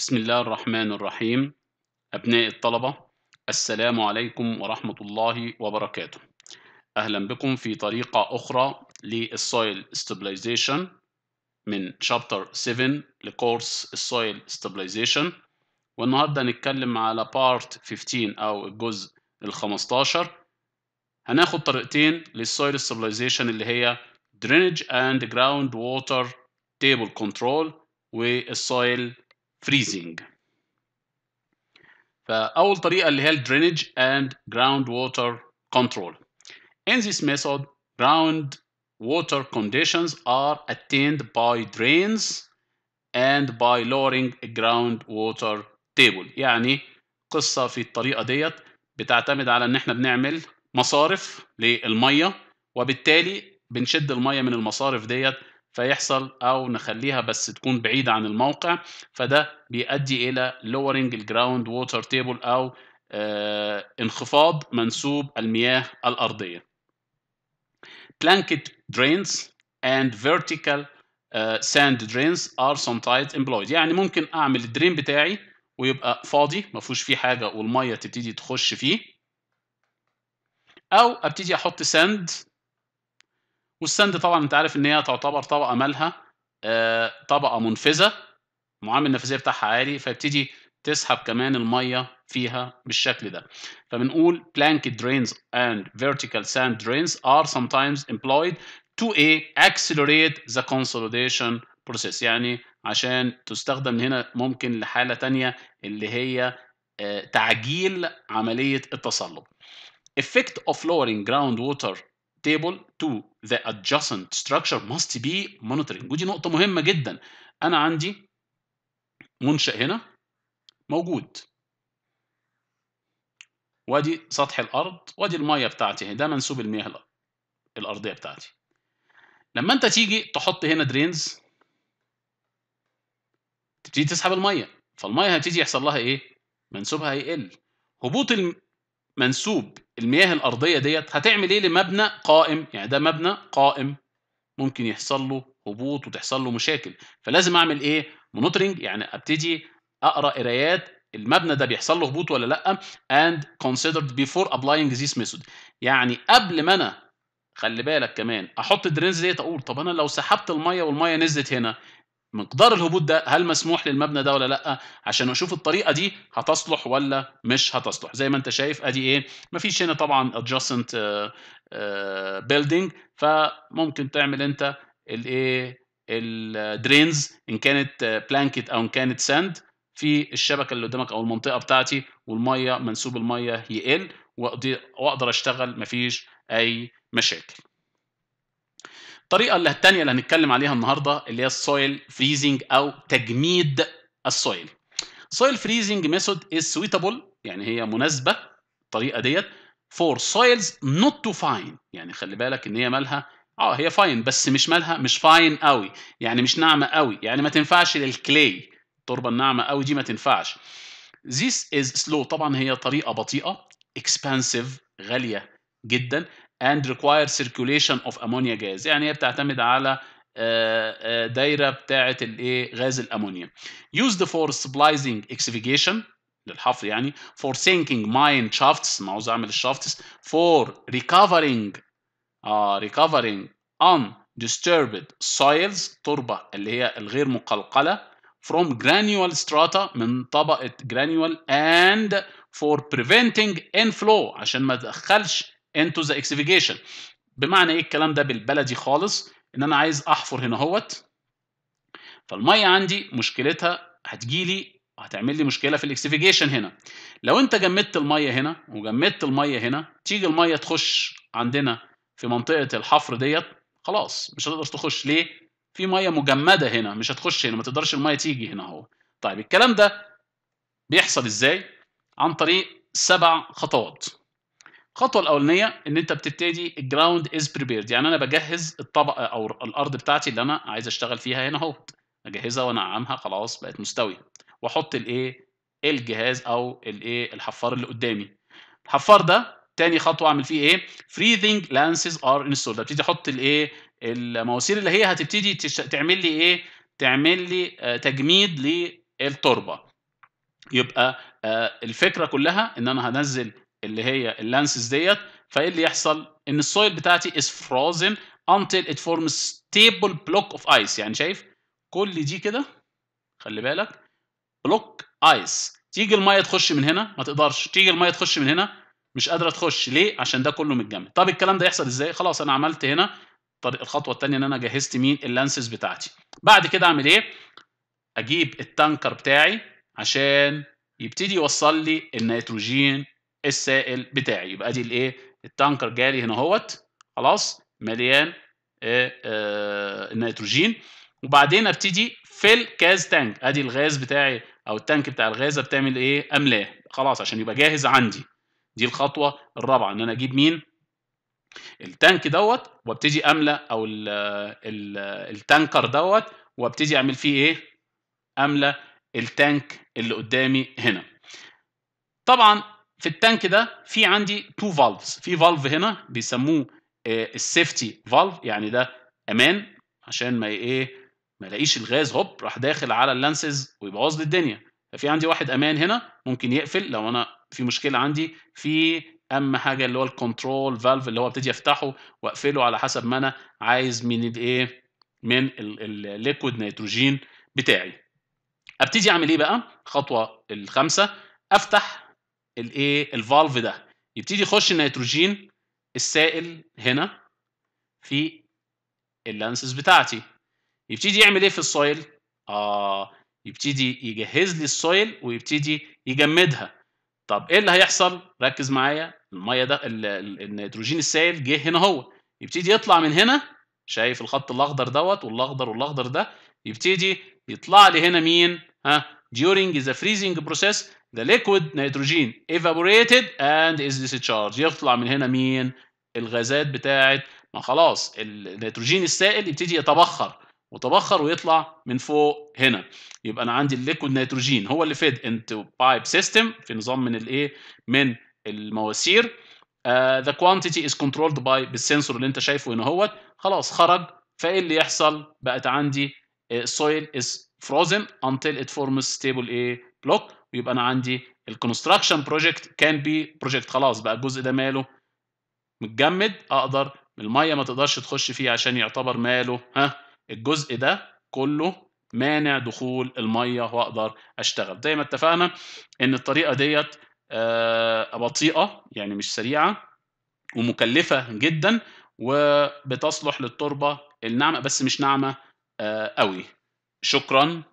بسم الله الرحمن الرحيم أبناء الطلبة السلام عليكم ورحمة الله وبركاته أهلا بكم في طريقة أخرى للسويل Stabilization من شابتر 7 لكورس السويل Stabilization والنهاردة هنتكلم على بارت 15 أو الجزء ال 15 هناخد طريقتين للسويل Stabilization اللي هي drainage and Groundwater table control والسويل فريزنج فأول طريقة اللي هي الدرينج and groundwater control. In this method, groundwater conditions are attained by drains and by lowering groundwater table. يعني قصة في الطريقة ديت بتعتمد على إن إحنا بنعمل مصارف للمية وبالتالي بنشد المية من المصارف ديت فيحصل او نخليها بس تكون بعيده عن الموقع فده بيؤدي الى lowering الجراوند ووتر تيبل او آه انخفاض منسوب المياه الارضيه planket drains and vertical uh, sand drains are sometimes employed يعني ممكن اعمل الدرين بتاعي ويبقى فاضي ما فيهوش فيه حاجه والميه تبتدي تخش فيه او ابتدي احط ساند والسند طبعا انت عارف ان هي تعتبر طبقه مالها آه، طبقه منفذه معامل النفاذيه بتاعها عالي فبتدي تسحب كمان الميه فيها بالشكل ده فبنقول plank drains and vertical sand drains are sometimes employed to a accelerate the consolidation process يعني عشان تستخدم هنا ممكن لحاله ثانيه اللي هي آه، تعجيل عمليه التصلب effect of lowering groundwater table to the adjacent structure must be monitoring ودي نقطة مهمة جدا أنا عندي منشأ هنا موجود وادي سطح الأرض وادي المية بتاعتي هنا ده منسوب المياه الأرضية بتاعتي لما أنت تيجي تحط هنا درينز تبتدي تسحب المية فالمية هتيجي يحصل لها إيه؟ منسوبها هيقل هبوط منسوب المياه الارضيه ديت هتعمل ايه لمبنى قائم يعني ده مبنى قائم ممكن يحصل له هبوط وتحصل له مشاكل فلازم اعمل ايه مونيتورنج يعني ابتدي اقرا قرايات المبنى ده بيحصل له هبوط ولا لا اند كونسيدرد بيفور ابلاينج ذيس ميثود يعني قبل ما انا خلي بالك كمان احط الدرينز ديت اقول طب انا لو سحبت الميه والميه نزلت هنا مقدار الهبوط ده هل مسموح للمبنى ده ولا لا عشان اشوف الطريقه دي هتصلح ولا مش هتصلح زي ما انت شايف ادي ايه مفيش هنا طبعا adjacent آه، آه، building فممكن تعمل انت الايه الدرينز ان كانت بلانكت آه، او ان كانت ساند في الشبكه اللي قدامك او المنطقه بتاعتي والميه منسوب الميه يقل واقدر اشتغل مفيش اي مشاكل الطريقه اللي الثانيه اللي هنتكلم عليها النهارده اللي هي السويل فريزنج او تجميد السويل سويل فريزنج ميثود از سويتابل يعني هي مناسبه الطريقه ديت فور سويلز نوت تو فاين يعني خلي بالك ان هي مالها اه هي فاين بس مش مالها مش فاين قوي يعني مش ناعمه قوي يعني ما تنفعش للكلي التربه الناعمه قوي دي ما تنفعش This is slow طبعا هي طريقه بطيئه expensive غاليه جدا and require circulation of ammonia gas يعني هي بتعتمد على دايره بتاعه الايه غاز الامونيا used for supplying excavation للحفر يعني for sinking mine shafts ما عاوز اعمل الشافتس for recovering uh, recovering undisturbed soils تربه اللي هي الغير مقلقله from granule strata من طبقه granule and for preventing inflow عشان ما تدخلش into the excavation بمعنى ايه الكلام ده بالبلدي خالص ان انا عايز احفر هنا اهوت فالميه عندي مشكلتها هتجيلي هتعمل لي مشكله في الاكسفيجيشن هنا لو انت جمدت الميه هنا وجمدت الميه هنا تيجي الميه تخش عندنا في منطقه الحفر ديت خلاص مش هتقدر تخش ليه في ميه مجمده هنا مش هتخش هنا ما تقدرش الميه تيجي هنا اهو طيب الكلام ده بيحصل ازاي عن طريق سبع خطوات الخطوه الاولانيه ان انت بتبتدي الجراوند از بريبيرد يعني انا بجهز الطبقه او الارض بتاعتي اللي انا عايز اشتغل فيها هنا اهوت اجهزها وانعمها خلاص بقت مستويه واحط الايه الجهاز او الايه الحفار اللي قدامي الحفار ده تاني خطوه اعمل فيه ايه فريذنج لانسز ار ده ابتدي احط الايه المواسير اللي هي هتبتدي تش... تعمل لي ايه تعمل لي آه، تجميد للتربه يبقى آه، الفكره كلها ان انا هنزل اللي هي اللانسز ديت فايه اللي يحصل ان السويل بتاعتي از فروزن until it forms stable block of ice يعني شايف كل دي كده خلي بالك بلوك ايس تيجي الميه تخش من هنا ما تقدرش تيجي الميه تخش من هنا مش قادره تخش ليه عشان ده كله متجمد طب الكلام ده يحصل ازاي خلاص انا عملت هنا طريق الخطوه الثانيه ان انا جهزت مين اللانسز بتاعتي بعد كده اعمل ايه اجيب التانكر بتاعي عشان يبتدي يوصل لي النيتروجين السائل بتاعي يبقى ادي الايه التانكر جالي هنا اهوت خلاص مليان النيتروجين آه، آه، وبعدين ابتدي في الكاز تانك ادي الغاز بتاعي او التانك بتاع الغاز بتعمل ايه املاه خلاص عشان يبقى جاهز عندي دي الخطوه الرابعه ان انا اجيب مين التانك دوت وابتدي املا او الـ الـ التانكر دوت وابتدي اعمل فيه ايه املا التانك اللي قدامي هنا طبعا في التانك ده في عندي تو فالفز في فالف هنا بيسموه آه، السيفتي فالف يعني ده امان عشان ما ايه ما الاقيش الغاز هوب راح داخل على اللانسز ويبوظ لي الدنيا ففي عندي واحد امان هنا ممكن يقفل لو انا في مشكله عندي في اهم حاجه اللي هو الكنترول فالف اللي هو ابتدي افتحه واقفله على حسب ما انا عايز من الايه من الليكويد نيتروجين بتاعي ابتدي اعمل ايه بقى خطوه الخامسه افتح الايه الفالف ده يبتدي يخش النيتروجين السائل هنا في اللانسز بتاعتي يبتدي يعمل ايه في السويل اه يبتدي يجهز لي السويل ويبتدي يجمدها طب ايه اللي هيحصل ركز معايا الميه ده النيتروجين السائل جه هنا هو يبتدي يطلع من هنا شايف الخط الاخضر دوت والاخضر والاخضر ده يبتدي يطلع لي هنا مين ها during the freezing process The liquid nitrogen evaporated and is discharged يطلع من هنا مين؟ الغازات بتاعت ما خلاص النيتروجين السائل يبتدي يتبخر وتبخر ويطلع من فوق هنا يبقى انا عندي الليكويد نيتروجين هو اللي فيد انتو بايب سيستم في نظام من الايه من المواسير uh, the quantity is controlled by بالسنسور اللي انت شايفه هنا اهوت خلاص خرج فايه اللي يحصل بقت عندي السويل آه، uh, is frozen until it forms stable ايه بلوك ويبقى انا عندي الكونستراكشن بروجكت كان بي بروجكت خلاص بقى الجزء ده ماله متجمد اقدر الميه ما تقدرش تخش فيه عشان يعتبر ماله ها الجزء ده كله مانع دخول الميه واقدر اشتغل زي ما اتفقنا ان الطريقه ديت آه، بطيئه يعني مش سريعه ومكلفه جدا وبتصلح للتربه الناعمه بس مش ناعمه آه، قوي شكرا